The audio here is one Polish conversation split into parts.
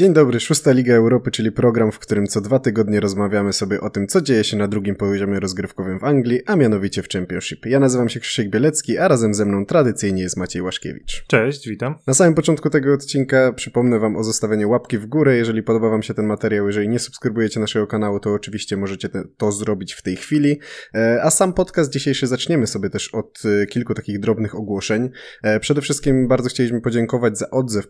Dzień dobry, szósta Liga Europy, czyli program, w którym co dwa tygodnie rozmawiamy sobie o tym, co dzieje się na drugim poziomie rozgrywkowym w Anglii, a mianowicie w Championship. Ja nazywam się Krzysiek Bielecki, a razem ze mną tradycyjnie jest Maciej Łaszkiewicz. Cześć, witam. Na samym początku tego odcinka przypomnę wam o zostawieniu łapki w górę, jeżeli podoba wam się ten materiał, jeżeli nie subskrybujecie naszego kanału, to oczywiście możecie to zrobić w tej chwili. E, a sam podcast dzisiejszy zaczniemy sobie też od e, kilku takich drobnych ogłoszeń. E, przede wszystkim bardzo chcieliśmy podziękować za odzew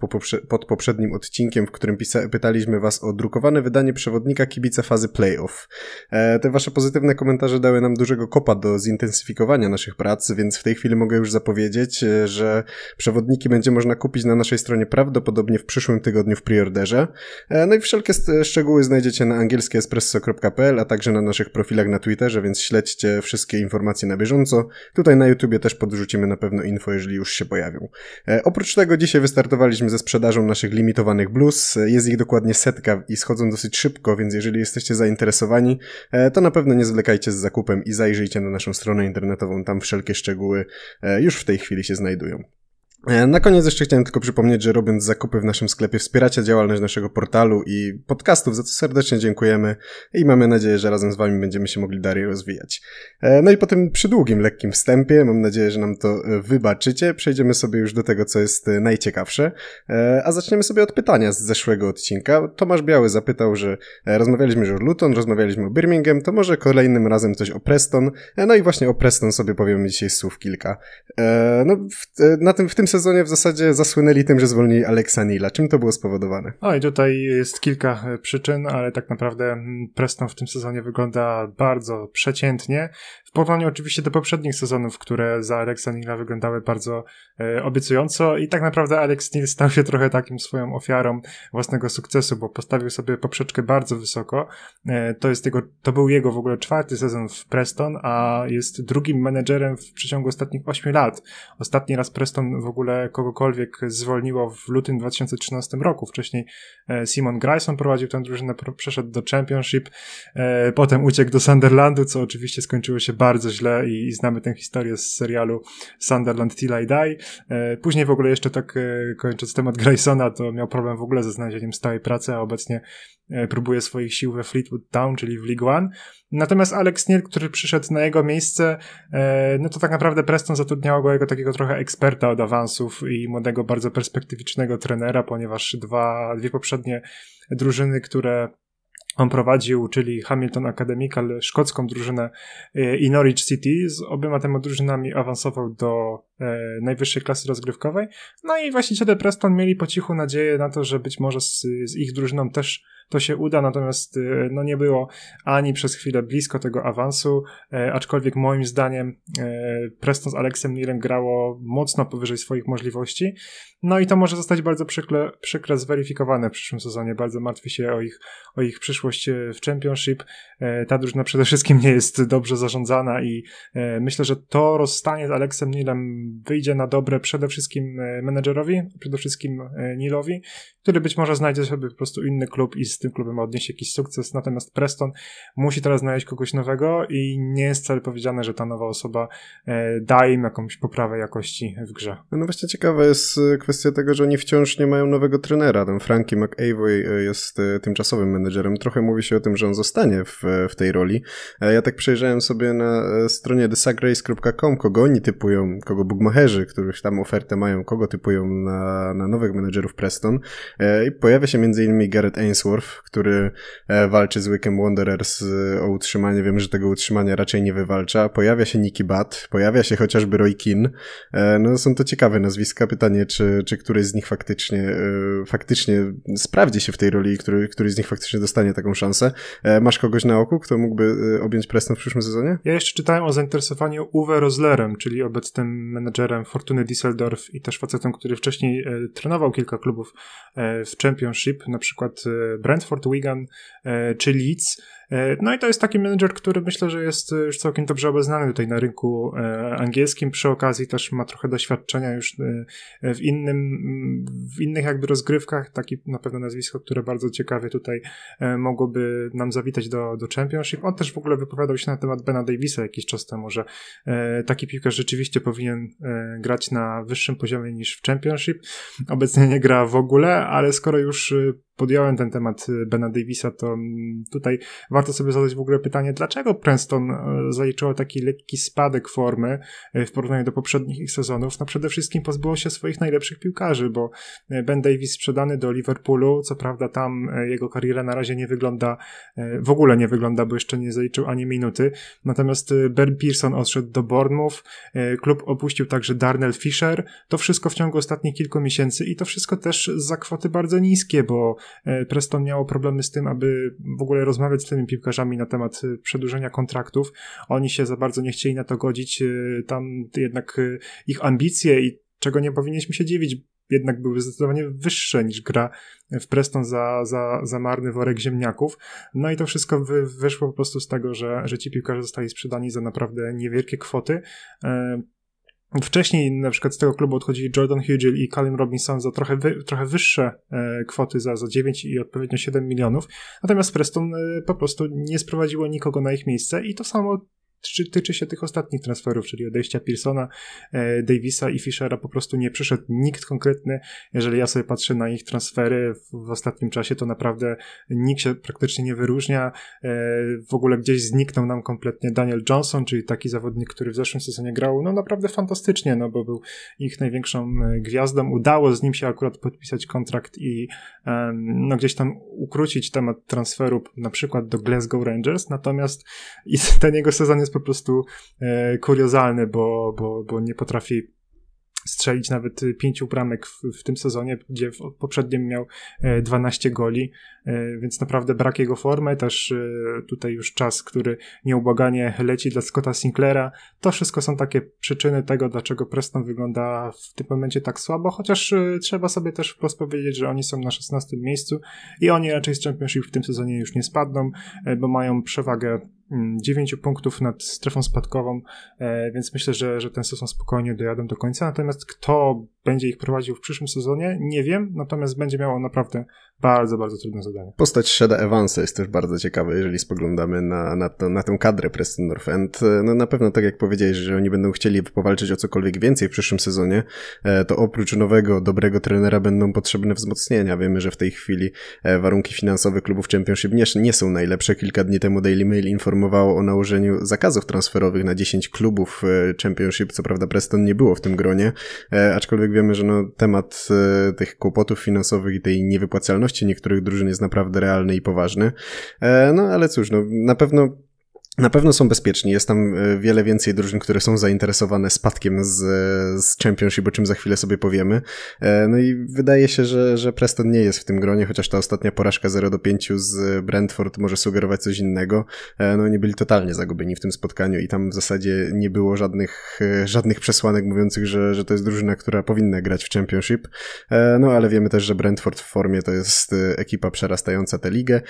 pod poprzednim odcinkiem, w którym pytaliśmy was o drukowane wydanie przewodnika kibica fazy playoff. E, te wasze pozytywne komentarze dały nam dużego kopa do zintensyfikowania naszych prac, więc w tej chwili mogę już zapowiedzieć, e, że przewodniki będzie można kupić na naszej stronie prawdopodobnie w przyszłym tygodniu w preorderze. E, no i wszelkie szczegóły znajdziecie na angielskieespresso.pl, a także na naszych profilach na Twitterze, więc śledźcie wszystkie informacje na bieżąco. Tutaj na YouTubie też podrzucimy na pewno info, jeżeli już się pojawią. E, oprócz tego dzisiaj wystartowaliśmy ze sprzedażą naszych limitowanych blues jest ich dokładnie setka i schodzą dosyć szybko, więc jeżeli jesteście zainteresowani, e, to na pewno nie zwlekajcie z zakupem i zajrzyjcie na naszą stronę internetową. Tam wszelkie szczegóły e, już w tej chwili się znajdują. E, na koniec jeszcze chciałem tylko przypomnieć, że robiąc zakupy w naszym sklepie wspieracie działalność naszego portalu i podcastów, za co serdecznie dziękujemy i mamy nadzieję, że razem z wami będziemy się mogli dalej rozwijać. E, no i po tym przydługim, lekkim wstępie, mam nadzieję, że nam to e, wybaczycie, przejdziemy sobie już do tego, co jest najciekawsze, a zaczniemy sobie od pytania z zeszłego odcinka. Tomasz Biały zapytał, że rozmawialiśmy już o Luton, rozmawialiśmy o Birmingham, to może kolejnym razem coś o Preston, no i właśnie o Preston sobie powiemy dzisiaj słów kilka. No, w, na tym, w tym sezonie w zasadzie zasłynęli tym, że zwolnili Alexa Nila. Czym to było spowodowane? Oj, i tutaj jest kilka e, przyczyn, ale tak naprawdę mm, Preston w tym sezonie wygląda bardzo przeciętnie. W porównaniu oczywiście do poprzednich sezonów, które za Alexa Neela wyglądały bardzo e, obiecująco i tak naprawdę Alex Neil stał się trochę takim swoją ofiarą własnego sukcesu, bo postawił sobie poprzeczkę bardzo wysoko. E, to jest jego, to był jego w ogóle czwarty sezon w Preston, a jest drugim menedżerem w przeciągu ostatnich 8 lat. Ostatni raz Preston w ogóle kogokolwiek zwolniło w lutym 2013 roku. Wcześniej e, Simon Grayson prowadził tę drużynę, przeszedł do Championship, e, potem uciekł do Sunderlandu, co oczywiście skończyło się bardzo źle i, i znamy tę historię z serialu Sunderland Till I Die. E, później w ogóle jeszcze tak e, kończąc temat Graysona, to miał problem w ogóle ze znalezieniem stałej pracy, a obecnie e, próbuje swoich sił we Fleetwood Town, czyli w League One. Natomiast Alex Neil, który przyszedł na jego miejsce, no to tak naprawdę Preston zatrudniał go jako takiego trochę eksperta od awansów i młodego, bardzo perspektywicznego trenera, ponieważ dwa, dwie poprzednie drużyny, które on prowadził, czyli Hamilton Academical, szkocką drużynę e, i Norwich City. Z obyma tymi drużynami awansował do e, najwyższej klasy rozgrywkowej. No i właściciele Preston mieli po cichu nadzieję na to, że być może z, z ich drużyną też to się uda, natomiast y, no nie było ani przez chwilę blisko tego awansu, e, aczkolwiek moim zdaniem e, Preston z Alexem Neilem grało mocno powyżej swoich możliwości, no i to może zostać bardzo przykle, przykre zweryfikowane w przyszłym sezonie, bardzo martwi się o ich, o ich przyszłość e, w Championship, ta drużyna przede wszystkim nie jest dobrze zarządzana i myślę, że to rozstanie z Alexem Neilem wyjdzie na dobre przede wszystkim menedżerowi, przede wszystkim Nilowi, który być może znajdzie sobie po prostu inny klub i z tym klubem odnieść jakiś sukces, natomiast Preston musi teraz znaleźć kogoś nowego i nie jest wcale powiedziane, że ta nowa osoba e, da im jakąś poprawę jakości w grze. No właśnie ciekawa jest e, kwestia tego, że oni wciąż nie mają nowego trenera. Ten Frankie McAvoy e, jest tymczasowym menedżerem. Trochę mówi się o tym, że on zostanie w, w tej roli. Ja tak przejrzałem sobie na stronie thesagrace.com, kogo oni typują, kogo bugmacherzy, których tam ofertę mają, kogo typują na, na nowych menedżerów Preston. I pojawia się m.in. Garrett Ainsworth, Wolf, który e, walczy z Wickem Wanderers e, o utrzymanie. wiem, że tego utrzymania raczej nie wywalcza. Pojawia się Nicky Bat, pojawia się chociażby Roy Keane. E, no są to ciekawe nazwiska. Pytanie, czy, czy któryś z nich faktycznie, faktycznie sprawdzi się w tej roli, który, któryś z nich faktycznie dostanie taką szansę. Masz kogoś na oku, kto mógłby objąć Preston w przyszłym sezonie? Ja jeszcze czytałem o zainteresowaniu Uwe Roslerem, czyli obecnym menedżerem Fortuny Düsseldorf i też facetem, który wcześniej trenował kilka klubów w Championship, na przykład Brent Brentford, Wigan e, czy Leeds, E, no i to jest taki menedżer, który myślę, że jest e, już całkiem dobrze obeznany tutaj na rynku e, angielskim. Przy okazji też ma trochę doświadczenia już w innym, w innych jakby rozgrywkach. Takie na pewno nazwisko, które bardzo ciekawie tutaj mogłoby nam zawitać do, do Championship. On też w ogóle wypowiadał się na temat Bena Davisa jakiś czas temu, że taki piłkarz rzeczywiście powinien grać na wyższym poziomie niż w Championship. Obecnie nie gra w ogóle, ale skoro już podjąłem ten temat Bena Davisa, to mm, tutaj warto warto sobie zadać w ogóle pytanie, dlaczego Preston e, zaliczyło taki lekki spadek formy e, w porównaniu do poprzednich ich sezonów. No przede wszystkim pozbyło się swoich najlepszych piłkarzy, bo e, Ben Davis sprzedany do Liverpoolu, co prawda tam jego kariera na razie nie wygląda, w ogóle nie wygląda, bo jeszcze nie zaliczył ani minuty. Natomiast Ben Pearson odszedł do Bournemouth, klub opuścił także Darnell Fisher. To wszystko w ciągu ostatnich kilku miesięcy i to wszystko też za kwoty bardzo niskie, bo Preston miało problemy z tym, aby w ogóle rozmawiać z tymi piłkarzami na temat y, przedłużenia kontraktów. Oni się za bardzo nie chcieli na to godzić. Y, tam jednak y, ich ambicje i czego nie powinniśmy się dziwić, jednak były zdecydowanie wyższe niż gra w Preston za, za, za marny worek ziemniaków. No i to wszystko wy, wyszło po prostu z tego, że, że ci piłkarze zostali sprzedani za naprawdę niewielkie kwoty. E, Wcześniej na przykład z tego klubu odchodzili Jordan Hugel i Callum Robinson za trochę, wy, trochę wyższe e, kwoty, za, za 9 i odpowiednio 7 milionów. Natomiast Preston e, po prostu nie sprowadziło nikogo na ich miejsce i to samo tyczy się tych ostatnich transferów, czyli odejścia Pearsona, e, Davisa i Fishera. Po prostu nie przyszedł nikt konkretny. Jeżeli ja sobie patrzę na ich transfery w ostatnim czasie, to naprawdę nikt się praktycznie nie wyróżnia. E, w ogóle gdzieś zniknął nam kompletnie Daniel Johnson, czyli taki zawodnik, który w zeszłym sezonie grał no naprawdę fantastycznie, no bo był ich największą e, gwiazdą. Udało z nim się akurat podpisać kontrakt i no gdzieś tam ukrócić temat transferu na przykład do Glasgow Rangers, natomiast ten jego sezon jest jest po prostu e, kuriozalny, bo, bo, bo nie potrafi strzelić nawet e, pięciu bramek w, w, tym sezonie, gdzie w poprzednim miał 12 e, goli, e, więc naprawdę brak jego formy, też tutaj już czas, który nieubłaganie leci dla Scotta Sinclaira. To wszystko są takie przyczyny tego, dlaczego Preston wygląda w tym momencie tak słabo, chociaż trzeba sobie też wprost powiedzieć, że oni są na 16 miejscu i oni raczej z Championship w tym sezonie już nie spadną, bo mają przewagę 9 mm, punktów nad strefą spadkową, e, więc myślę, że, że ten sezon spokojnie dojadą do końca. Natomiast kto będzie ich prowadził w przyszłym sezonie, nie wiem, natomiast będzie miało naprawdę bardzo, bardzo trudne zadanie. Postać Shada Evansa jest też bardzo ciekawa, jeżeli spoglądamy na, na, to, na tę kadrę Preston North End. E, no na pewno, tak jak powiedziałeś, że oni będą chcieli powalczyć o cokolwiek więcej w przyszłym sezonie, e, to oprócz nowego, dobrego trenera będą potrzebne wzmocnienia. Wiemy, że w tej chwili e, warunki finansowe klubów Championship nie, nie są najlepsze. Kilka dni temu Daily Mail informowało o nałożeniu zakazów transferowych na 10 klubów Championship. Co prawda Preston nie było w tym gronie, aczkolwiek wiemy, że no, temat tych kłopotów finansowych i tej niewypłacalności niektórych drużyn jest naprawdę realny i poważny. E, no ale cóż, no, na pewno na pewno są bezpieczni. Jest tam e, wiele więcej drużyn, które są zainteresowane spadkiem z, z Championship, o czym za chwilę sobie powiemy. E, no i wydaje się, że, że Preston nie jest w tym gronie, chociaż ta ostatnia porażka 0 do 5 z Brentford może sugerować coś innego. E, no nie byli totalnie zagubieni w tym spotkaniu i tam w zasadzie nie było żadnych, żadnych przesłanek mówiących, że, że to jest drużyna, która powinna grać w Championship. No ale wiemy też, że Brentford w formie to jest ekipa przerastająca tę ligę.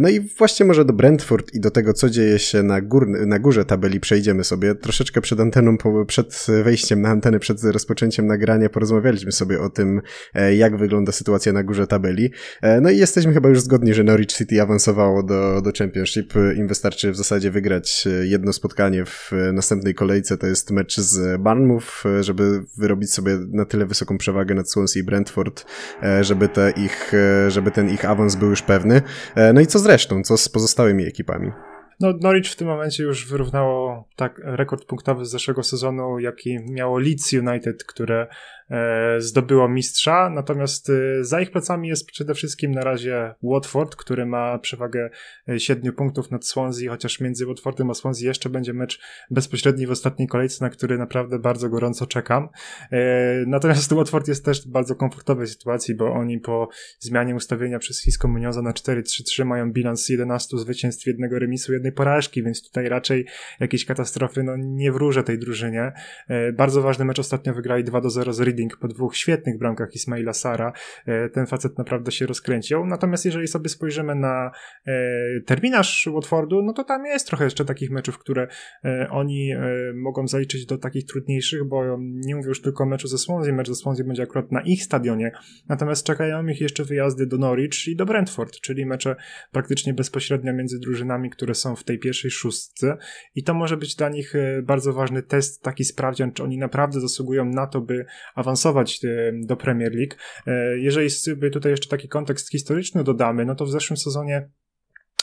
No i właśnie może do Brentford i do tego, co dzieje się na, na górze tabeli przejdziemy sobie. Troszeczkę przed anteną, przed wejściem na antenę, przed rozpoczęciem nagrania porozmawialiśmy sobie o tym, e, jak wygląda sytuacja na górze tabeli. E, no i jesteśmy chyba już zgodni, że Norwich City awansowało do, do Championship. Im wystarczy w zasadzie wygrać e, jedno spotkanie w następnej kolejce, to jest mecz z Barnmouth, żeby wyrobić sobie na tyle wysoką przewagę nad Swansea i Brentford, żeby, te ich, żeby ten ich awans był już pewny. No i co zresztą, co z pozostałymi ekipami? No, Norwich w tym momencie już wyrównało tak rekord punktowy z zeszłego sezonu, jaki miało Leeds United, które E, zdobyło mistrza, natomiast e, za ich plecami jest przede wszystkim na razie Watford, który ma przewagę 7 e, punktów nad Swansea, chociaż między Watfordem a Swansea jeszcze będzie mecz bezpośredni w ostatniej kolejce, na który naprawdę bardzo gorąco czekam. Natomiast Watford jest też w bardzo komfortowej sytuacji, bo oni po zmianie ustawienia przez Fisco Munioza na 4-3-3 mają bilans 11 zwycięstw, jednego remisu, jednej porażki, więc tutaj raczej jakieś katastrofy no, nie wróżę tej drużynie. Bardzo ważny mecz ostatnio wygrali 2-0 z Reading po dwóch świetnych bramkach Ismaila Sara, e, ten facet naprawdę się rozkręcił. Natomiast jeżeli sobie spojrzymy na e, terminarz Watfordu, no to tam jest trochę jeszcze takich meczów, które e, oni mogą zaliczyć do takich trudniejszych, bo nie mówię już tylko o meczu ze Swansea, mecz ze Swansea będzie akurat na ich stadionie, natomiast czekają ich jeszcze wyjazdy do Norwich i do Brentford, czyli mecze praktycznie bezpośrednio między drużynami, które są w tej pierwszej szóstce i to może być dla nich bardzo ważny test, taki sprawdzian, czy oni naprawdę zasługują na to, by awansować awansować e, do Premier League. E, jeżeli sobie tutaj jeszcze taki kontekst historyczny dodamy, no to w zeszłym sezonie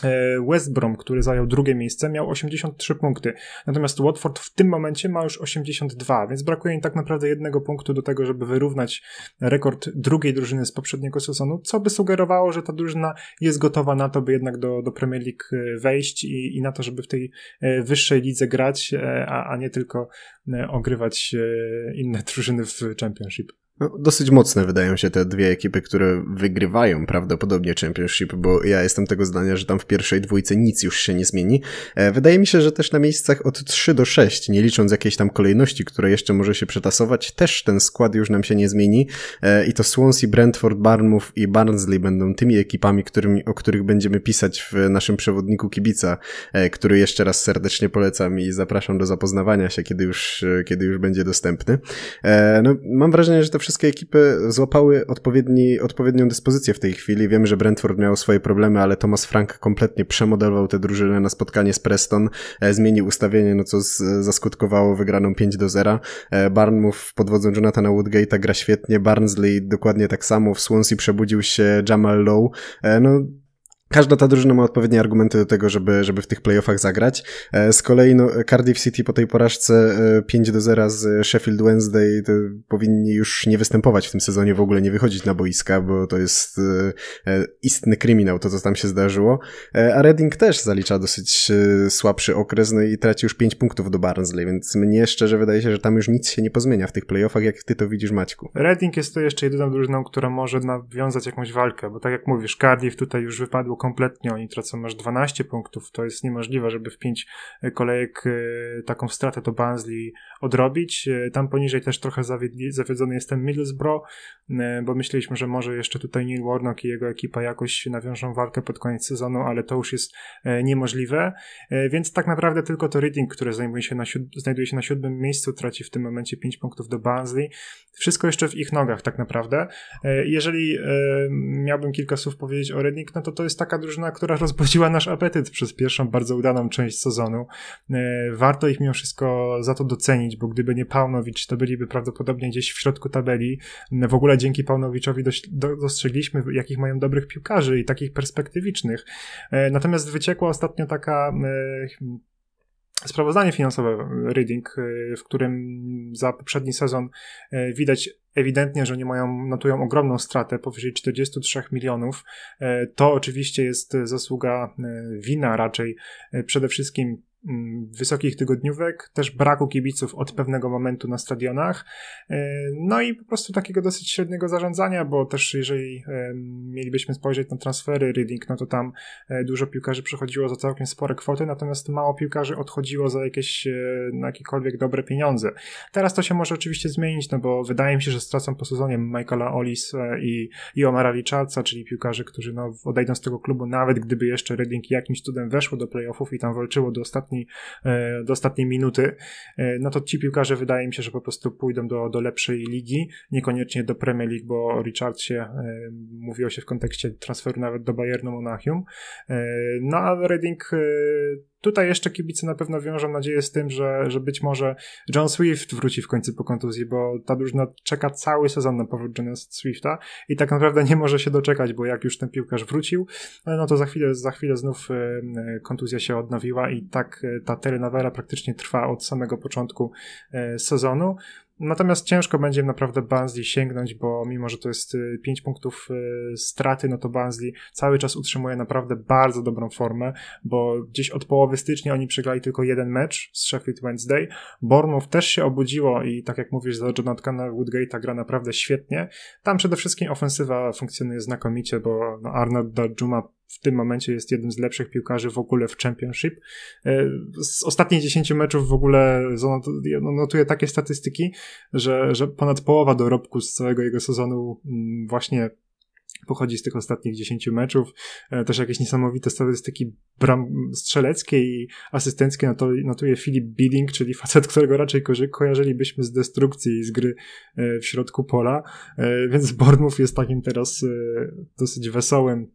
E, West Brom, który zajął drugie miejsce, miał 83 punkty. Natomiast Watford w tym momencie ma już 82, więc brakuje im tak naprawdę jednego punktu do tego, żeby wyrównać rekord drugiej drużyny z poprzedniego sezonu, co by sugerowało, że ta drużyna jest gotowa na to, by jednak do, do Premier League e, wejść i, i na to, żeby w tej e, wyższej lidze grać, a, a nie tylko ogrywać inne drużyny w Championship. No, dosyć mocne wydają się te dwie ekipy, które wygrywają prawdopodobnie Championship, bo ja jestem tego zdania, że tam w pierwszej dwójce nic już się nie zmieni. E, wydaje mi się, że też na miejscach od 3 do 6, nie licząc jakiejś tam kolejności, która jeszcze może się przetasować, też ten skład już nam się nie zmieni e, i to Swansea, Brentford, Barnmouth i Barnsley będą tymi ekipami, którymi, o których będziemy pisać w naszym przewodniku kibica, e, który jeszcze raz serdecznie polecam i zapraszam do zapoznawania się, kiedy już, kiedy już będzie dostępny. No, mam wrażenie, że to wszystko wszystkie ekipy złapały odpowiedni, odpowiednią dyspozycję w tej chwili. Wiemy, że Brentford miał swoje problemy, ale Thomas Frank kompletnie przemodelował tę drużynę na spotkanie z Preston, e, zmienił ustawienie, no co z, zaskutkowało wygraną 5 do 0. E, Barnmouth pod wodzą Jonathana Woodgate'a gra świetnie, Barnsley dokładnie tak samo, w Swansea przebudził się Jamal Lowe. E, no, Każda ta drużyna ma odpowiednie argumenty do tego, żeby, żeby w tych playoffach zagrać. E, z kolei no, Cardiff City po tej porażce 5 e, do 0 z Sheffield Wednesday powinni już nie występować w tym sezonie, w ogóle nie wychodzić na boiska, bo to jest e, istny kryminał, to co tam się zdarzyło. A Reading też zalicza dosyć słabszy okres no i traci już 5 punktów do Barnsley, więc mnie szczerze wydaje się, że tam już nic się nie pozmienia w tych playoffach, jak ty to widzisz Maćku. Reading jest to jeszcze jedyną drużyną, która może nawiązać jakąś walkę, bo tak jak mówisz, Cardiff tutaj już wypadło kompletnie, oni tracą aż 12 punktów, to jest niemożliwe, żeby w 5 kolejek e, taką stratę do Bansley odrobić. E, tam poniżej też trochę zawiedziony zawiedzony jestem Middlesbrough, e, bo myśleliśmy, że może jeszcze tutaj Neil Warnock i jego ekipa jakoś nawiążą walkę pod koniec sezonu, ale to już jest e, niemożliwe. Więc tak naprawdę tylko to Reading, które zajmuje się na znajduje się na siódmym miejscu, traci w tym momencie 5 punktów do Barnsley. Wszystko jeszcze w ich nogach tak naprawdę. Jeżeli miałbym kilka słów powiedzieć o Reading, no to to jest taka drużyna, która rozbudziła nasz apetyt przez pierwszą bardzo udaną część sezonu. Warto ich mimo wszystko za to docenić docenić, bo gdyby nie Paunowicz, to byliby prawdopodobnie gdzieś w środku tabeli. W ogóle dzięki Paunowiczowi dostrzegliśmy, jakich mają dobrych piłkarzy i takich perspektywicznych. E, natomiast wyciekła ostatnio taka e, sprawozdanie finansowe Reading, e, w którym za poprzedni sezon widać ewidentnie, że oni mają, notują ogromną stratę powyżej 43 milionów. To oczywiście jest zasługa wina raczej przede wszystkim Mm, wysokich tygodniówek, też braku kibiców od pewnego momentu na stadionach, e, no i po prostu takiego dosyć średniego zarządzania, bo też jeżeli e, mielibyśmy spojrzeć na transfery Reading, no to tam e, dużo piłkarzy przychodziło za całkiem spore kwoty, natomiast mało piłkarzy odchodziło za jakieś na jakiekolwiek dobre pieniądze. Teraz to się może oczywiście zmienić, no bo wydaje mi się, że stracą po sezonie Michaela Olis i, i Omara Richardsa, czyli piłkarzy, którzy no, odejdą z tego klubu, nawet gdyby jeszcze Reading jakimś cudem weszło do playoffów i tam walczyło do ostatniej ostatni, e, do ostatniej minuty, e, no to ci piłkarze wydaje mi się, że po prostu pójdą do, do lepszej ligi, niekoniecznie do Premier League, bo Richard się e, mówiło się w kontekście transferu nawet do Bayernu Monachium. No a Reading tutaj jeszcze kibice na pewno wiążą nadzieję z tym, że, że być może John Swift wróci w końcu po kontuzji, bo ta drużyna no, czeka cały sezon na powrót Johna Swifta i tak naprawdę nie może się doczekać, bo jak już ten piłkarz wrócił, e, no to za chwilę, za chwilę znów e, kontuzja się odnowiła i tak e, ta telenowela praktycznie trwa od samego początku sezonu. Natomiast ciężko będzie naprawdę Bansley sięgnąć, bo mimo, że to jest 5 y, punktów y, straty, no to Bansley cały czas utrzymuje naprawdę bardzo dobrą formę, bo gdzieś od połowy stycznia oni przegrali tylko jeden mecz z Sheffield Wednesday. Bournemouth też się obudziło i tak jak mówisz, za Jonathana Woodgate'a gra naprawdę świetnie. Tam przede wszystkim ofensywa funkcjonuje znakomicie, bo no, Arnold Dajuma w tym momencie jest jednym z lepszych piłkarzy w ogóle w Championship. E, z ostatnich 10 meczów w ogóle no, notuje takie statystyki, że, że ponad połowa dorobku z całego jego sezonu mm, właśnie pochodzi z tych ostatnich 10 meczów. E, też jakieś niesamowite statystyki bram strzeleckie i asystenckie notuje Filip Bidding, czyli facet, którego raczej kojarzylibyśmy z destrukcji i z gry e, w środku pola. Więc Bournemouth jest takim teraz dosyć wesołym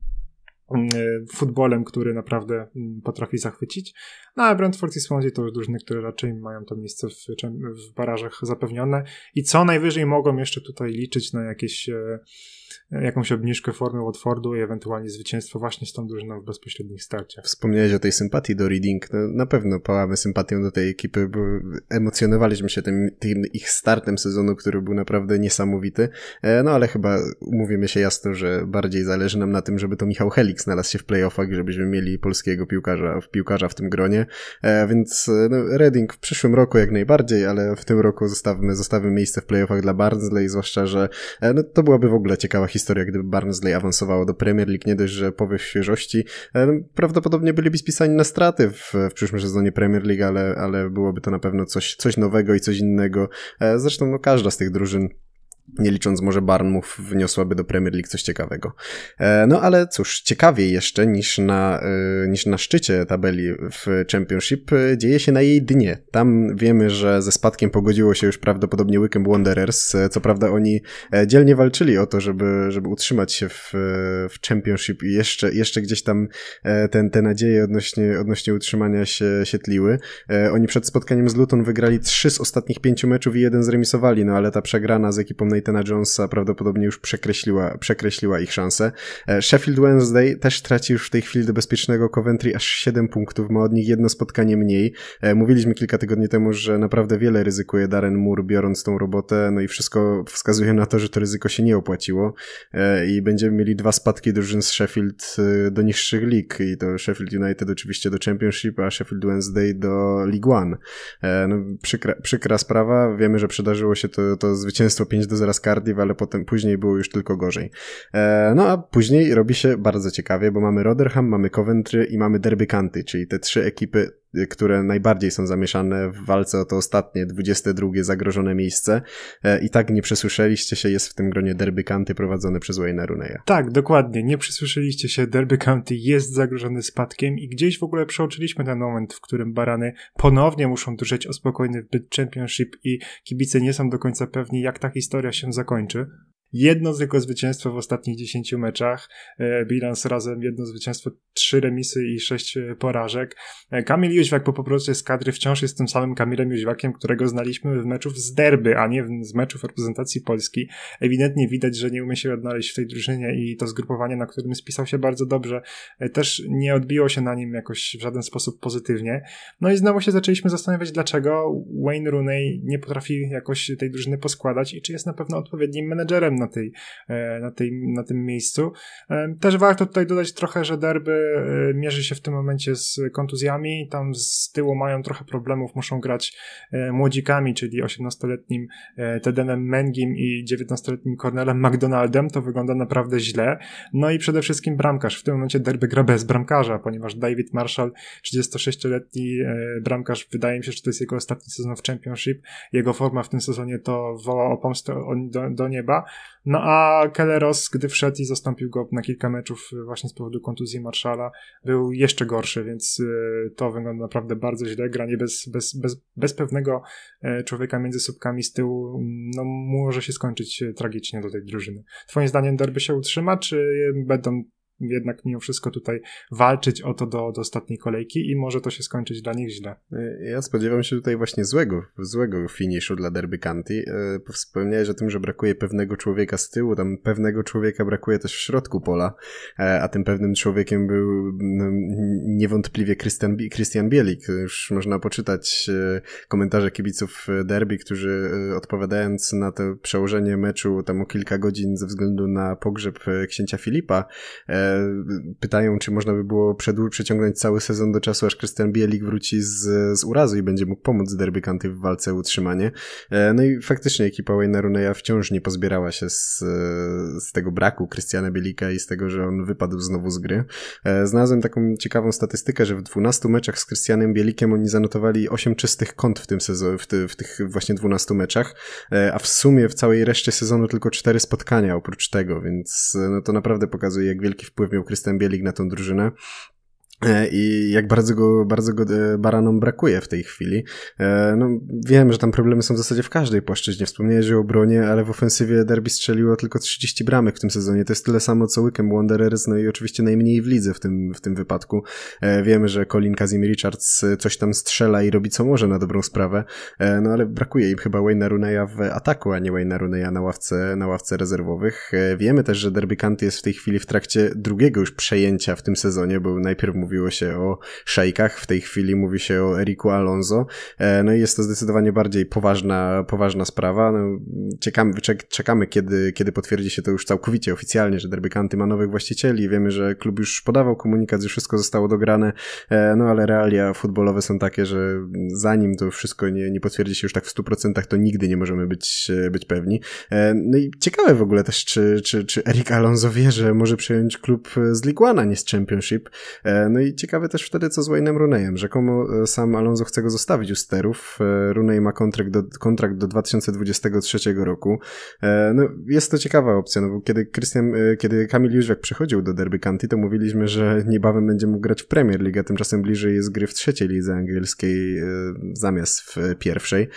Mm, e, futbolem, który naprawdę mm, potrafi zachwycić. No a Brentford i Swansea to już drużyny, które raczej mają to miejsce w, w barażach zapewnione i co najwyżej mogą jeszcze tutaj liczyć na jakieś e, jakąś obniżkę formy Watfordu i ewentualnie zwycięstwo właśnie z tą drużyną w bezpośrednich starciach. Wspomniałeś o tej sympatii do Reading. No, na pewno pałamy sympatią do tej ekipy, bo emocjonowaliśmy się tym, tym ich startem sezonu, który był naprawdę niesamowity. E, no ale chyba umówimy się jasno, że bardziej zależy nam na tym, żeby to Michał Helik znalazł się w playoffach, żebyśmy mieli polskiego piłkarza, piłkarza w tym gronie. E, więc e, no, Reading w przyszłym roku jak najbardziej, ale w tym roku zostawmy, zostawmy miejsce w playoffach dla Barnsley, zwłaszcza, że no, to byłaby w ogóle ciekawa historia, gdyby Barnsley awansowało do Premier League, nie dość, że powiew świeżości. Prawdopodobnie byliby spisani na straty w, w przyszłym sezonie Premier League, ale, ale byłoby to na pewno coś, coś nowego i coś innego. E, zresztą no, każda z tych drużyn nie licząc może Barnmów wniosłaby do Premier League coś ciekawego. E, no ale cóż, ciekawiej jeszcze niż na, e, niż na szczycie tabeli w Championship e, dzieje się na jej dnie. Tam wiemy, że ze spadkiem pogodziło się już prawdopodobnie Wickham Wanderers. Co prawda oni dzielnie walczyli o to, żeby, żeby utrzymać się w, w Championship i jeszcze, jeszcze gdzieś tam ten, te nadzieje odnośnie, odnośnie utrzymania się, się tliły. Oni przed spotkaniem z Luton wygrali trzy z ostatnich pięciu meczów i jeden zremisowali, no ale ta przegrana z ekipą Nathana Jonesa prawdopodobnie już przekreśliła, przekreśliła ich szanse. E, Sheffield Wednesday też traci już w tej chwili do bezpiecznego Coventry aż 7 punktów, ma od nich jedno spotkanie mniej. E, mówiliśmy kilka tygodni temu, że naprawdę wiele ryzykuje Darren Moore biorąc tą robotę, no i wszystko wskazuje na to, że to ryzyko się nie opłaciło e, i będziemy mieli dwa spadki drużyn z Sheffield do niższych lig i to Sheffield United oczywiście do Championship, a Sheffield Wednesday do League One. No, przykra, przykra sprawa, wiemy, że przydarzyło się to, to zwycięstwo 5 do 0 zaraz Cardiff, ale potem później było już tylko gorzej. E, no a później robi się bardzo ciekawie, bo mamy Rotherham, mamy Coventry i mamy Derby County, czyli te trzy ekipy które najbardziej są zamieszane w walce o to ostatnie, 22 zagrożone miejsce. E, I tak nie przesłyszeliście się, jest w tym gronie Derby County prowadzone przez Wayne'a Runeya. Tak, dokładnie, nie przesłyszeliście się, Derby County jest zagrożony spadkiem i gdzieś w ogóle przeoczyliśmy ten moment, w którym barany ponownie muszą drzeć o spokojny byt Championship i kibice nie są do końca pewni, jak ta historia się zakończy jedno tylko zwycięstwo w ostatnich 10 meczach, e, bilans razem jedno zwycięstwo, trzy remisy i sześć e, porażek. E, Kamil Jóźwiak po prostu z kadry wciąż jest tym samym Kamilem Jóźwiakiem, którego znaliśmy w meczów z derby, a nie z meczów reprezentacji Polski. Ewidentnie widać, że nie umie się odnaleźć w tej drużynie i to zgrupowanie, na którym spisał się bardzo dobrze, też nie odbiło się na nim jakoś w żaden sposób pozytywnie. No i znowu się zaczęliśmy zastanawiać, dlaczego Wayne Rooney nie potrafi jakoś tej drużyny poskładać i czy jest na pewno odpowiednim menedżerem no na, tej, e, na, tej, na tym miejscu. E, też warto tutaj dodać trochę, że derby e, mierzy się w tym momencie z kontuzjami. Tam z tyłu mają trochę problemów, muszą grać młodzikami, czyli 18-letnim Tedenem Mengim i 19-letnim Cornelem McDonaldem. To wygląda naprawdę źle. No i przede wszystkim bramkarz. W tym momencie derby gra bez bramkarza, ponieważ David Marshall, 36-letni bramkarz, wydaje mi się, że to jest jego ostatni sezon w Championship. Jego forma w tym sezonie to woła o pomstę do, do nieba. No a Kelleros, gdy wszedł i zastąpił go na kilka meczów y, właśnie z powodu kontuzji Marszala, był jeszcze gorszy, więc y, to wygląda naprawdę bardzo źle. Granie bez, bez, bez, bez pewnego e, człowieka między słupkami z tyłu mm, no, może się skończyć e, tragicznie do tej drużyny. Twoim zdaniem derby się utrzyma, czy e, będą jednak mimo wszystko tutaj walczyć o to do, do ostatniej kolejki i może to się skończyć dla nich źle. Y, ja spodziewam się tutaj właśnie złego, złego finiszu dla Derby County. Y, wspomniałeś o tym, że brakuje pewnego człowieka z tyłu, tam pewnego człowieka brakuje też w środku pola, e, a tym pewnym człowiekiem był no, niewątpliwie Christian, Christian Bielik. Już można poczytać e, komentarze kibiców Derby, którzy e, odpowiadając na to przełożenie meczu tam o kilka godzin ze względu na pogrzeb księcia Filipa, pytają, czy można by było przeciągnąć cały sezon do czasu, aż Krystian Bielik wróci z, z urazu i będzie mógł pomóc Derby County w walce o utrzymanie. E, no i faktycznie ekipa Wayne'a Runeya wciąż nie pozbierała się z, z tego braku Krystiana Bielika i z tego, że on wypadł znowu z gry. E, znalazłem taką ciekawą statystykę, że w 12 meczach z Krystianem Bielikiem oni zanotowali 8 czystych kont w tym sezonie, w, ty, w tych właśnie 12 meczach, e, a w sumie w całej reszcie sezonu tylko 4 spotkania oprócz tego, więc no to naprawdę pokazuje, jak wielki wpływ miał Krystian Bielik na tą drużynę. E, i jak bardzo go, bardzo go e, baranom brakuje w tej chwili. E, no, wiem, że tam problemy są w zasadzie w każdej płaszczyźnie. Wspomniałeś o obronie, ale w ofensywie Derby strzeliło tylko 30 bramek w tym sezonie. To jest tyle samo co Wickham Wanderers, no i oczywiście najmniej w lidze w tym, w tym wypadku. Wiemy, że Colin Kazim Richards coś tam strzela i robi co może na dobrą sprawę, no ale brakuje im chyba Wayne'a Runeya w ataku, a nie Wayne'a Runeya na ławce, na ławce rezerwowych. Wiemy też, że Derby County jest w tej chwili w trakcie drugiego już przejęcia w tym sezonie, bo najpierw mówił mówiło się o szejkach, w tej chwili mówi się o Eriku Alonso. E, no i jest to zdecydowanie bardziej poważna, poważna sprawa. No, czekamy, czekamy kiedy, kiedy potwierdzi się to już całkowicie oficjalnie, że Derby County ma nowych właścicieli. Wiemy, że klub już podawał komunikat, że wszystko zostało dograne, e, no ale realia futbolowe są takie, że zanim to wszystko nie, nie potwierdzi się już tak w 100%, to nigdy nie możemy być, e, być pewni. No i ciekawe w ogóle też, czy, czy, czy Erik Alonso wie, że może przejąć klub z Liguana, nie z Championship. No i ciekawe też wtedy, co z Wayne'em Rooneyem. Rzekomo e, sam Alonso chce go zostawić u sterów. E, Rooney ma kontrakt do, kontrakt do 2023 roku. E, no, jest to ciekawa opcja, no bo kiedy Christian, kiedy Kamil Jóźwiak przychodził do Derby County, to mówiliśmy, że niebawem będzie mógł grać w Premier League, a tymczasem bliżej jest gry w trzeciej lidze angielskiej zamiast w pierwszej.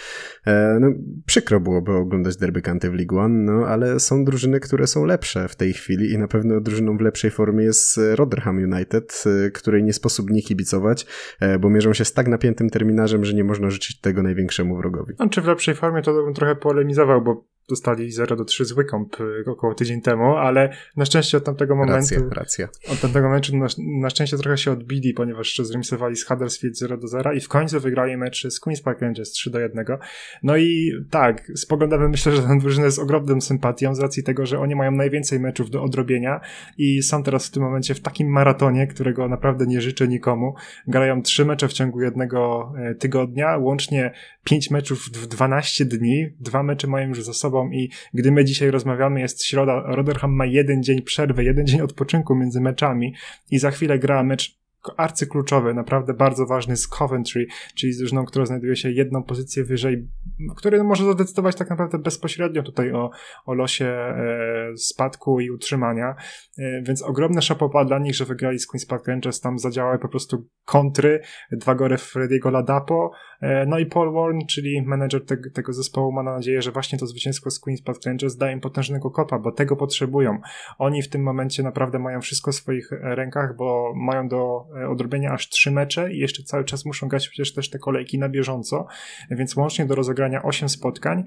No, przykro byłoby oglądać Derby County w League One, no ale są drużyny, które są lepsze w tej chwili i na pewno drużyną w lepszej formie jest Rotherham United, który której nie sposób nie kibicować, e, bo mierzą się z tak napiętym terminarzem, że nie można życzyć tego największemu wrogowi. Czy w lepszej formie to bym trochę polemizował, bo dostali 0 do 3 zły kąp y, około tydzień temu, ale na szczęście od tamtego momentu. Racja, racja. Od tamtego meczu na, na szczęście trochę się odbili, ponieważ zremisowali z Huddersfield 0 do 0 i w końcu wygrali mecz z Queen's Park Rangers 3 do 1. No i tak, spoglądamy myślę, że ten drużynę z ogromnym sympatią z racji tego, że oni mają najwięcej meczów do odrobienia i są teraz w tym momencie w takim maratonie, którego naprawdę nie życzę nikomu. Grają 3 mecze w ciągu jednego e, tygodnia, łącznie 5 meczów w 12 dni. Dwa mecze mają już za sobą sobą i gdy my dzisiaj rozmawiamy, jest środa, Rotherham ma jeden dzień przerwy, jeden dzień odpoczynku między meczami i za chwilę gra mecz arcykluczowy, naprawdę bardzo ważny z Coventry, czyli z drużyną, która znajduje się jedną pozycję wyżej, który może zadecydować tak naprawdę bezpośrednio tutaj o, o losie e, spadku i utrzymania, e, więc ogromne szapoba dla nich, że wygrali z Queen's Park Rangers, tam zadziałały po prostu kontry, dwa gory Frediego Ladapo, E, no i Paul Warren, czyli menedżer te tego zespołu, ma nadzieję, że właśnie to zwycięstwo z Queen's Park Rangers da im potężnego kopa, bo tego potrzebują. Oni w tym momencie naprawdę mają wszystko w swoich e, rękach, bo mają do e, odrobienia aż trzy mecze i jeszcze cały czas muszą grać przecież też te kolejki na bieżąco, więc łącznie do rozegrania 8 spotkań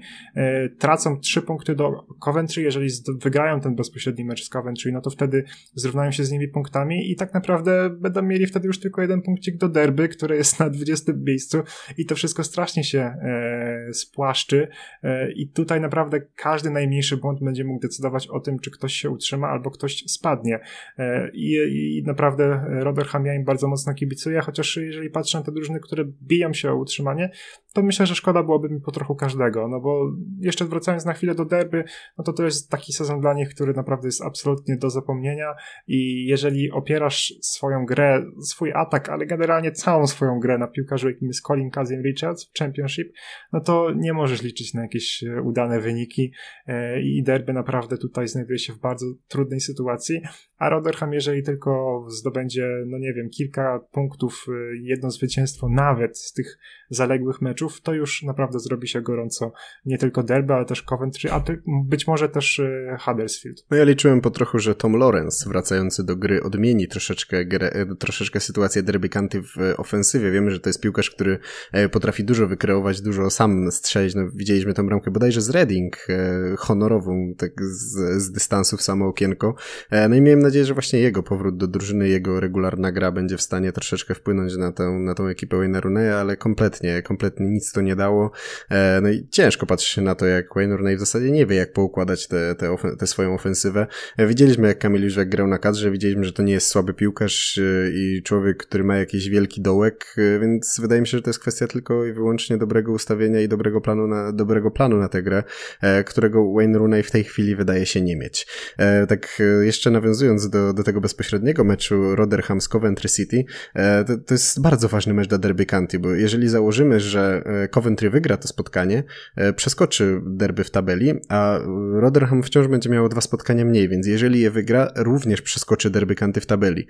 tracą 3 punkty do Coventry, jeżeli wygrają ten bezpośredni mecz z Coventry, no to wtedy zrównają się z nimi punktami i tak naprawdę będą mieli wtedy już tylko jeden punkcik do derby, które jest na 20 miejscu i to wszystko strasznie się e, spłaszczy e, i tutaj naprawdę każdy najmniejszy błąd będzie mógł decydować o tym, czy ktoś się utrzyma albo ktoś spadnie. E, I, i naprawdę Robert Ham im bardzo mocno kibicuję, chociaż jeżeli patrzę na te drużyny, które biją się o utrzymanie, to myślę, że szkoda byłoby mi po trochu każdego, no bo jeszcze wracając na chwilę do derby, no to to jest taki sezon dla nich, który naprawdę jest absolutnie do zapomnienia i jeżeli opierasz swoją grę, swój atak, ale generalnie całą swoją grę na piłkarzu, jakim jest Colin Kazi Kazim Richards w Championship, no to nie możesz liczyć na jakieś e, udane wyniki e, i Derby naprawdę tutaj znajduje się w bardzo trudnej sytuacji, a Rotherham, jeżeli tylko zdobędzie, no nie wiem, kilka punktów, y, jedno zwycięstwo nawet z tych zaległych meczów, to już naprawdę zrobi się gorąco nie tylko Derby, ale też Coventry, a ty, być może też y, Huddersfield. No ja liczyłem po trochu, że Tom Lawrence wracający do gry odmieni troszeczkę, grę, e, troszeczkę sytuację Derby County w e, ofensywie. Wiemy, że to jest piłkarz, który e, potrafi dużo wykreować, dużo sam strzelić. No, widzieliśmy tą bramkę bodajże z Reading, honorową, tak z, z w samo okienko. No i miałem nadzieję, nadzieję, że właśnie jego powrót do drużyny, jego regularna gra będzie w stanie troszeczkę wpłynąć na tę, na tą ekipę Wayne Rooney'a, ale kompletnie, kompletnie nic to nie dało. E, no i ciężko patrzeć się na to, jak Wayne Rooney w zasadzie nie wie, jak poukładać tę te, te, te, swoją ofensywę. E, widzieliśmy, jak Kamil Jóźwiak grał na kadrze, widzieliśmy, że to nie jest słaby piłkarz e, i człowiek, który ma jakiś wielki dołek, więc wydaje mi się, że to jest kwestia tylko i wyłącznie dobrego ustawienia i dobrego planu na, dobrego planu na tę grę, którego Wayne Rooney w tej chwili wydaje się nie mieć. Tak jeszcze nawiązując wracając do, do tego bezpośredniego meczu Rotherham z Coventry City, e, to, to, jest bardzo ważny mecz dla Derby County, bo jeżeli założymy, że e, Coventry wygra to spotkanie, e, przeskoczy Derby w tabeli, a Rotherham wciąż będzie miało dwa spotkania mniej, więc jeżeli je wygra, również przeskoczy Derby County w tabeli.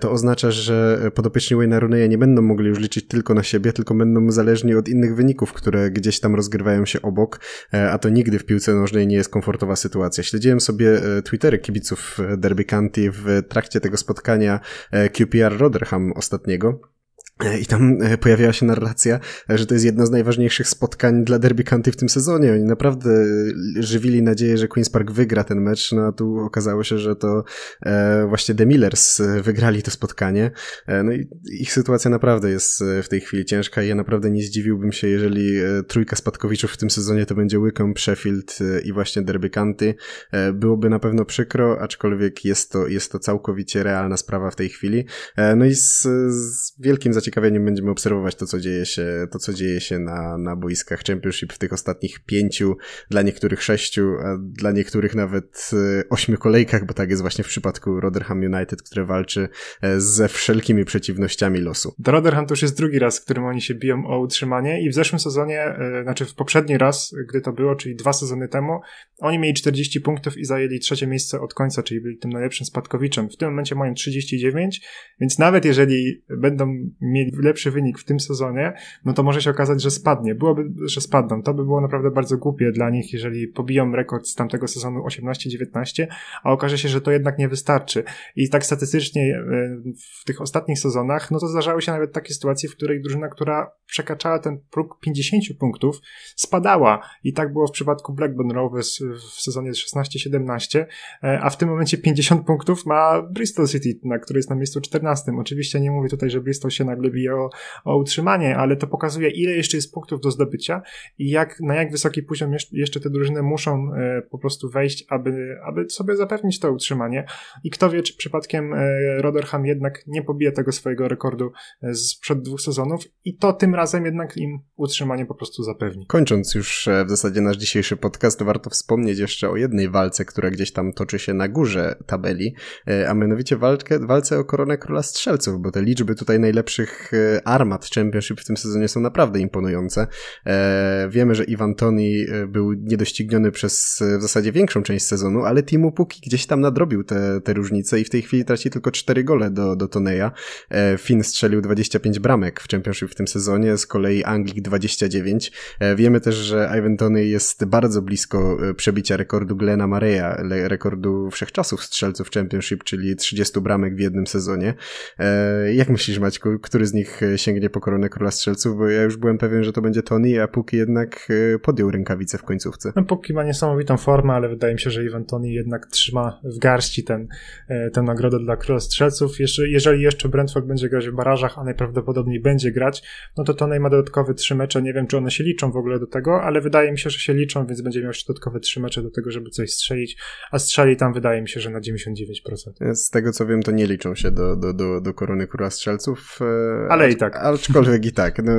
To oznacza, że podopieczni Wayne'a Rooney'a nie będą mogli już liczyć tylko na siebie, tylko będą zależni od innych wyników, które gdzieś tam rozgrywają się obok, a to nigdy w piłce nożnej nie jest komfortowa sytuacja. Śledziłem sobie Twittery kibiców Derby County w trakcie tego spotkania e, QPR Rotherham ostatniego. E, I tam e, pojawiała się narracja, e, że to jest jedno z najważniejszych spotkań dla Derby County w tym sezonie. Oni naprawdę żywili nadzieję, że Queen's Park wygra ten mecz, no a tu okazało się, że to właśnie The Millers wygrali to spotkanie. No i ich sytuacja naprawdę jest w tej chwili ciężka i ja naprawdę nie zdziwiłbym się, jeżeli trójka spadkowiczów w tym sezonie to będzie Wickham, Sheffield i właśnie Derby County. Byłoby na pewno przykro, aczkolwiek jest to, jest to całkowicie realna sprawa w tej chwili. No i z, z wielkim zaciekawaniem zaciekawieniem będziemy obserwować to, co dzieje się, to, co dzieje się na, na boiskach Championship w tych ostatnich pięciu, dla niektórych sześciu, a dla niektórych nawet e, ośmiu kolejkach, bo tak jest właśnie w przypadku Rotherham United, które walczy e, ze wszelkimi przeciwnościami losu. Do Rotherham to już jest drugi raz, w którym oni się biją o utrzymanie i w zeszłym sezonie, e, znaczy w poprzedni raz, gdy to było, czyli dwa sezony temu, oni mieli 40 punktów i zajęli trzecie miejsce od końca, czyli byli tym najlepszym spadkowiczem. W tym momencie mają 39, więc nawet jeżeli będą mieli lepszy wynik w tym sezonie, no to może się okazać, że spadnie. Byłoby, że spadną. To by było naprawdę bardzo głupie dla nich, jeżeli pobiją rekord z tamtego sezonu 18-19, a okaże się, że to jednak nie wystarczy. I tak statystycznie e, w tych ostatnich sezonach, no to zdarzały się nawet takie sytuacje, w której drużyna, która przekraczała ten próg 50 punktów, spadała. I tak było w przypadku Blackburn Rovers w sezonie 16-17, e, a w tym momencie 50 punktów ma Bristol City, na który jest na miejscu 14. Oczywiście nie mówię tutaj, że Bristol się nagle ogóle bije o, o utrzymanie, ale to pokazuje, ile jeszcze jest punktów do zdobycia i jak, na jak wysoki poziom jeszcze te drużyny muszą e, po prostu wejść, aby, aby sobie zapewnić to utrzymanie. I kto wie, czy przypadkiem e, Rotherham jednak nie pobije tego swojego rekordu e, sprzed dwóch sezonów i to tym razem jednak im utrzymanie po prostu zapewni. Kończąc już w zasadzie nasz dzisiejszy podcast, warto wspomnieć jeszcze o jednej walce, która gdzieś tam toczy się na górze tabeli, a mianowicie walkę, walce o koronę króla strzelców, bo te liczby tutaj najlepszych tych e, armat Championship w tym sezonie są naprawdę imponujące. E, wiemy, że Ivan Toni e, był niedościgniony przez w zasadzie większą część sezonu, ale Timu Puki gdzieś tam nadrobił te, te różnice i w tej chwili traci tylko 4 gole do, do Toneja. Finn strzelił 25 bramek w Championship w tym sezonie, z kolei Anglik 29. Wiemy też, że Ivan Tony jest bardzo blisko przebicia rekordu Glena Mareya, rekordu wszechczasów strzelców Championship, czyli 30 bramek w jednym sezonie. Jak myślisz, Maćku, który który z nich e, sięgnie po koronę Króla Strzelców, bo ja już byłem pewien, że to będzie Tony, a Puki jednak e, podjął rękawice w końcówce. No, Puki ma niesamowitą formę, ale wydaje mi się, że Iwan Tony jednak trzyma w garści ten, e, tę nagrodę dla Króla Strzelców. Jeszcze, jeżeli jeszcze Brentford będzie grać w barażach, a najprawdopodobniej będzie grać, no to Tony ma dodatkowe trzy mecze. Nie wiem, czy one się liczą w ogóle do tego, ale wydaje mi się, że się liczą, więc będzie miał jeszcze dodatkowe trzy mecze do tego, żeby coś strzelić, a strzeli tam wydaje mi się, że na 99%. Z tego co wiem, to nie liczą się do, do, do, do korony Króla Strzelców ale i tak. Aczkolwiek i tak. No,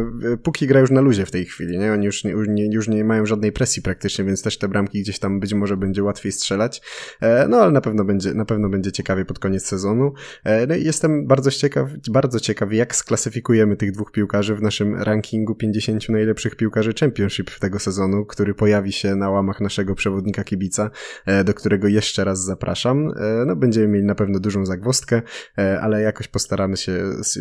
Puki gra już na luzie w tej chwili, nie? Oni już nie, już nie mają żadnej presji praktycznie, więc też te bramki gdzieś tam być może będzie łatwiej strzelać. E, no ale na pewno będzie, na pewno będzie ciekawie pod koniec sezonu. E, no i jestem bardzo ciekaw, bardzo ciekaw, jak sklasyfikujemy tych dwóch piłkarzy w naszym rankingu 50 najlepszych piłkarzy Championship tego sezonu, który pojawi się na łamach naszego przewodnika kibica, e, do którego jeszcze raz zapraszam. No będziemy mieli na pewno dużą zagwostkę, ale jakoś postaramy się,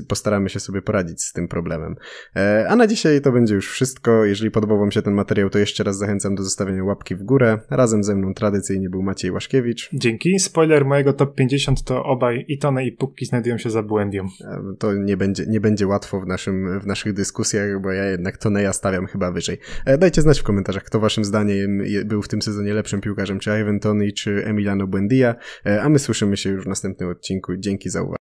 postaramy się sobie poradzić z tym problemem. E, a na dzisiaj to będzie już wszystko. Jeżeli podobał Wam się ten materiał, to jeszcze raz zachęcam do zostawienia łapki w górę. Razem ze mną tradycyjnie był Maciej Łaszkiewicz. Dzięki. Spoiler mojego top 50 to obaj Itone i Pukki znajdują się za Błędią. E, to nie będzie, nie będzie łatwo w, naszym, w naszych dyskusjach, bo ja jednak ja stawiam chyba wyżej. E, dajcie znać w komentarzach, kto Waszym zdaniem był w tym sezonie lepszym piłkarzem, czy Ivan Tony, czy Emiliano Buendia. A my słyszymy się już w następnym odcinku. Dzięki za uwagę.